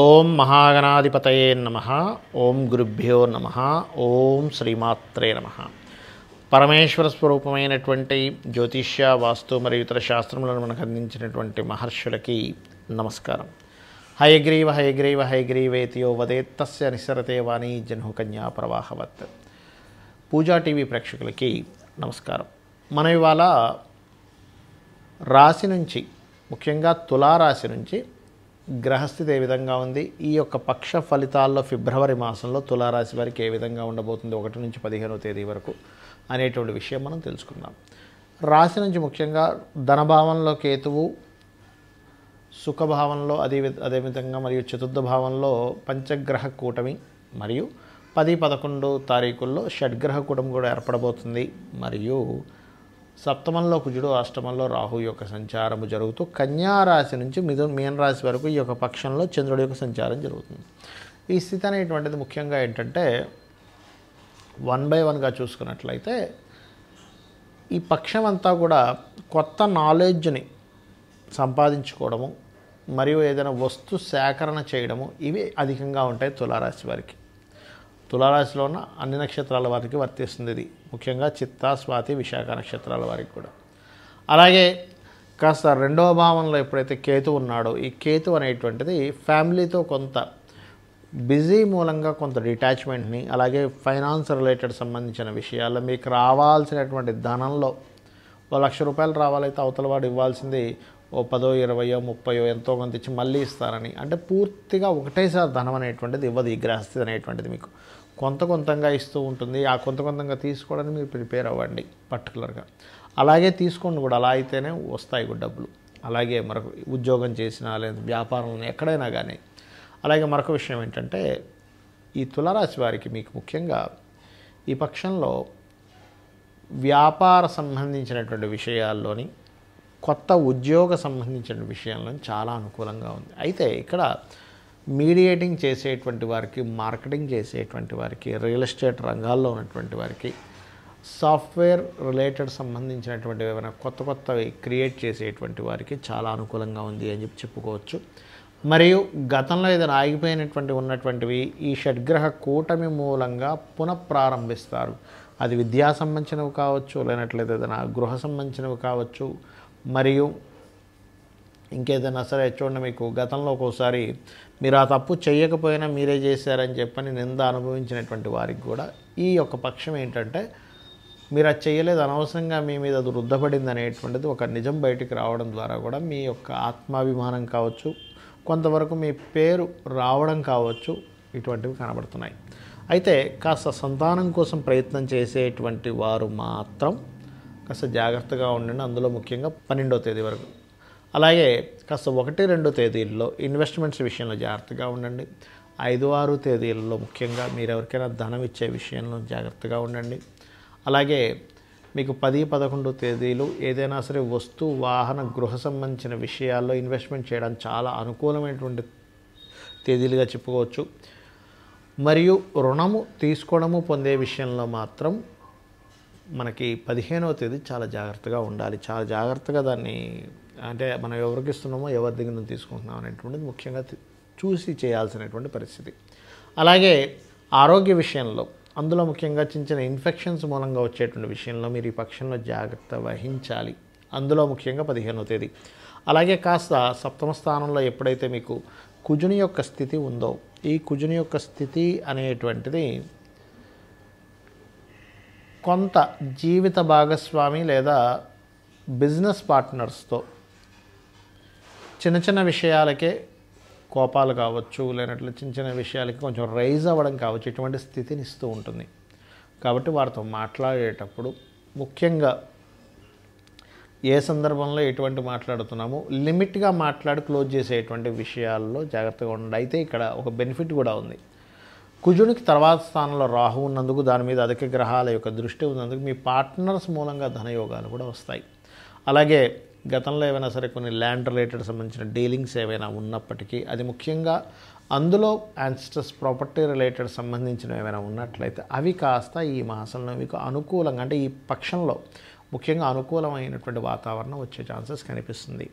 ఓం మహాగణాధిపతయే నమ ఓం గురుభ్యో నమ ఓం శ్రీమాత్రే నమ పరమేశ్వర స్వరూపమైనటువంటి జ్యోతిష్య వాస్తు మరియు ఇతర శాస్త్రములను మనకు అందించినటువంటి మహర్షులకి నమస్కారం హయగ్రీవ హయగ్రీవ హయగ్రీవేతియో వదేత్తస్య నిసరతే వాణి జన్హుకన్యా ప్రవాహవత్ పూజా టీవీ ప్రేక్షకులకి నమస్కారం మనం ఇవాళ రాశి నుంచి ముఖ్యంగా తులారాశి నుంచి గ్రహస్థితి ఏ విధంగా ఉంది ఈ యొక్క పక్ష ఫలితాల్లో ఫిబ్రవరి మాసంలో తులారాశి వారికి ఏ విధంగా ఉండబోతుంది ఒకటి నుంచి పదిహేనవ తేదీ వరకు అనేటువంటి విషయం మనం తెలుసుకుందాం రాశి నుంచి ముఖ్యంగా ధనభావంలో కేతువు సుఖభావంలో అదే అదేవిధంగా మరియు చతుర్థ భావంలో పంచగ్రహ కూటమి మరియు పది పదకొండు తారీఖుల్లో షడ్గ్రహ కూటమి కూడా ఏర్పడబోతుంది మరియు సప్తమంలో కుజుడు అష్టమంలో రాహు యొక్క సంచారము జరుగుతూ కన్యారాశి నుంచి మీన మీనరాశి వరకు ఈ యొక్క పక్షంలో చంద్రుడి యొక్క సంచారం జరుగుతుంది ఈ స్థితి అనేటువంటిది ముఖ్యంగా ఏంటంటే వన్ బై వన్గా చూసుకున్నట్లయితే ఈ పక్షం అంతా కూడా కొత్త నాలెడ్జ్ని సంపాదించుకోవడము మరియు ఏదైనా వస్తు సేకరణ చేయడము ఇవి అధికంగా ఉంటాయి తులారాశి వారికి తులారాశిలో ఉన్న అన్ని నక్షత్రాల వారికి వర్తిస్తుంది ఇది ముఖ్యంగా చిత్త స్వాతి విశాఖ నక్షత్రాల వారికి కూడా అలాగే కాస్త రెండవ భావంలో ఎప్పుడైతే కేతు ఉన్నాడో ఈ కేతు అనేటువంటిది ఫ్యామిలీతో కొంత బిజీ మూలంగా కొంత డిటాచ్మెంట్ని అలాగే ఫైనాన్స్ రిలేటెడ్ సంబంధించిన విషయాలు మీకు రావాల్సినటువంటి ధనంలో ఓ లక్ష రూపాయలు రావాలైతే అవతల వాడు ఇవ్వాల్సింది ఓ పదో ఇరవయో ముప్పయో ఎంతో కొంత ఇచ్చి మళ్ళీ ఇస్తారని అంటే పూర్తిగా ఒకటేసారి ధనం అనేటువంటిది ఇవ్వదు ఈ గ్రహస్థితి అనేటువంటిది మీకు కొంత కొంతంగా ఇస్తూ ఉంటుంది ఆ కొంత కొంతంగా తీసుకోవడానికి మీరు ప్రిపేర్ అవ్వండి పర్టికులర్గా అలాగే తీసుకోండి కూడా అలా అయితేనే వస్తాయి డబ్బులు అలాగే మరొక ఉద్యోగం చేసినా లేదా వ్యాపారం ఎక్కడైనా కానీ అలాగే మరొక విషయం ఏంటంటే ఈ తులారాశి వారికి మీకు ముఖ్యంగా ఈ పక్షంలో వ్యాపార సంబంధించినటువంటి విషయాల్లోని కొత్త ఉద్యోగ సంబంధించిన విషయంలో చాలా అనుకూలంగా ఉంది అయితే ఇక్కడ మీడియేటింగ్ చేసేటువంటి వారికి మార్కెటింగ్ చేసేటువంటి వారికి రియల్ ఎస్టేట్ రంగాల్లో ఉన్నటువంటి వారికి సాఫ్ట్వేర్ రిలేటెడ్ సంబంధించినటువంటి ఏమైనా కొత్త కొత్తవి క్రియేట్ చేసేటువంటి వారికి చాలా అనుకూలంగా ఉంది అని చెప్పి చెప్పుకోవచ్చు మరియు గతంలో ఏదైనా ఆగిపోయినటువంటి ఉన్నటువంటివి ఈ షడ్గ్రహ కూటమి మూలంగా పునఃప్రారంభిస్తారు అది విద్యా సంబంధించినవి కావచ్చు లేనట్లయితే ఏదైనా గృహ సంబంధించినవి కావచ్చు మరియు ఇంకేదైనా సరే చూడండి మీకు గతంలో ఒక్కోసారి మీరు ఆ తప్పు చేయకపోయినా మీరే చేశారని చెప్పని నింద అనుభవించినటువంటి వారికి కూడా ఈ యొక్క పక్షం ఏంటంటే మీరు అది చేయలేదు అనవసరంగా మీ మీద అది రుద్దపడింది అనేటువంటిది ఒక నిజం బయటికి రావడం ద్వారా కూడా మీ యొక్క ఆత్మాభిమానం కావచ్చు కొంతవరకు మీ పేరు రావడం కావచ్చు ఇటువంటివి కనబడుతున్నాయి అయితే కాస్త సంతానం కోసం ప్రయత్నం చేసేటువంటి వారు మాత్రం కాస్త జాగ్రత్తగా ఉండండి అందులో ముఖ్యంగా పన్నెండో తేదీ వరకు అలాగే కాస్త ఒకటి రెండు తేదీల్లో ఇన్వెస్ట్మెంట్స్ విషయంలో జాగ్రత్తగా ఉండండి ఐదు ఆరు తేదీలలో ముఖ్యంగా మీరు ఎవరికైనా ధనం ఇచ్చే విషయంలో జాగ్రత్తగా ఉండండి అలాగే మీకు పది పదకొండు తేదీలు ఏదైనా సరే వస్తు వాహన గృహ సంబంధించిన విషయాల్లో ఇన్వెస్ట్మెంట్ చేయడం చాలా అనుకూలమైనటువంటి తేదీలుగా చెప్పుకోవచ్చు మరియు రుణము తీసుకోవడము పొందే విషయంలో మాత్రం మనకి పదిహేనవ తేదీ చాలా జాగ్రత్తగా ఉండాలి చాలా జాగ్రత్తగా దాన్ని అంటే మనం ఎవరికి ఇస్తున్నామో ఎవరి దగ్గర నుంచి తీసుకుంటున్నాం అనేటువంటిది ముఖ్యంగా చూసి చేయాల్సినటువంటి పరిస్థితి అలాగే ఆరోగ్య విషయంలో అందులో ముఖ్యంగా చిన్న చిన్న ఇన్ఫెక్షన్స్ మూలంగా వచ్చేటువంటి విషయంలో మీరు ఈ పక్షంలో జాగ్రత్త వహించాలి అందులో ముఖ్యంగా పదిహేనవ తేదీ అలాగే కాస్త సప్తమ స్థానంలో ఎప్పుడైతే మీకు కుజుని యొక్క స్థితి ఉందో ఈ కుజుని యొక్క స్థితి అనేటువంటిది కొంత జీవిత భాగస్వామి లేదా బిజినెస్ పార్ట్నర్స్తో చిన్న చిన్న విషయాలకే కోపాలు కావచ్చు లేనట్లు చిన్న చిన్న విషయాలకి కొంచెం రైజ్ అవ్వడం కావచ్చు ఇటువంటి స్థితిని ఇస్తూ ఉంటుంది కాబట్టి వారితో మాట్లాడేటప్పుడు ముఖ్యంగా ఏ సందర్భంలో ఎటువంటి మాట్లాడుతున్నాము లిమిట్గా మాట్లాడి క్లోజ్ చేసేటువంటి విషయాల్లో జాగ్రత్తగా ఉండండి అయితే ఇక్కడ ఒక బెనిఫిట్ కూడా ఉంది కుజునికి తర్వాత స్థానంలో రాహు ఉన్నందుకు దాని మీద అధిక గ్రహాల యొక్క దృష్టి ఉన్నందుకు మీ పార్ట్నర్స్ మూలంగా ధనయోగాలు కూడా వస్తాయి అలాగే గతంలో ఏమైనా సరే కొన్ని ల్యాండ్ రిలేటెడ్ సంబంధించిన డీలింగ్స్ ఏవైనా ఉన్నప్పటికీ అది ముఖ్యంగా అందులో యాన్స్టర్స్ ప్రాపర్టీ రిలేటెడ్ సంబంధించినవి ఏమైనా ఉన్నట్లయితే అవి కాస్త ఈ మాసంలో మీకు అనుకూలంగా అంటే ఈ పక్షంలో ముఖ్యంగా అనుకూలమైనటువంటి వాతావరణం వచ్చే ఛాన్సెస్ కనిపిస్తుంది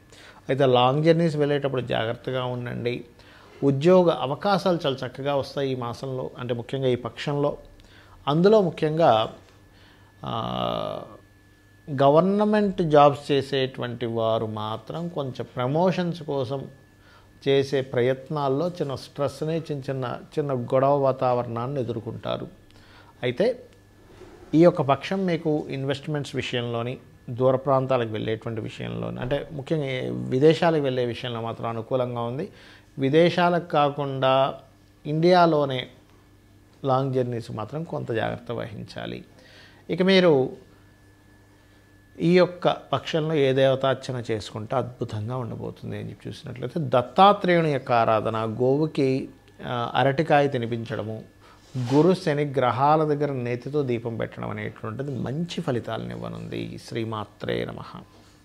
అయితే లాంగ్ జర్నీస్ వెళ్ళేటప్పుడు జాగ్రత్తగా ఉండండి ఉద్యోగ అవకాశాలు చాలా చక్కగా వస్తాయి ఈ మాసంలో అంటే ముఖ్యంగా ఈ పక్షంలో అందులో ముఖ్యంగా గవర్నమెంట్ జాబ్స్ చేసేటువంటి వారు మాత్రం కొంచెం ప్రమోషన్స్ కోసం చేసే ప్రయత్నాల్లో చిన్న స్ట్రెస్ని చిన్న చిన్న చిన్న గొడవ వాతావరణాన్ని ఎదుర్కొంటారు అయితే ఈ యొక్క పక్షం మీకు ఇన్వెస్ట్మెంట్స్ విషయంలోని దూర ప్రాంతాలకు వెళ్ళేటువంటి విషయంలో అంటే ముఖ్యంగా విదేశాలకు వెళ్ళే విషయంలో మాత్రం అనుకూలంగా ఉంది విదేశాలకు కాకుండా ఇండియాలోనే లాంగ్ జర్నీస్ మాత్రం కొంత జాగ్రత్త వహించాలి ఇక మీరు ఈ యొక్క పక్షంలో ఏ దేవతార్చన చేసుకుంటే అద్భుతంగా ఉండబోతుంది అని చెప్పి చూసినట్లయితే దత్తాత్రేయుని యొక్క ఆరాధన గోవుకి అరటికాయ తినిపించడము గురు శని గ్రహాల దగ్గర నేతితో దీపం పెట్టడం అనేటువంటిది మంచి ఫలితాలను ఇవ్వనుంది శ్రీమాత్రే నమ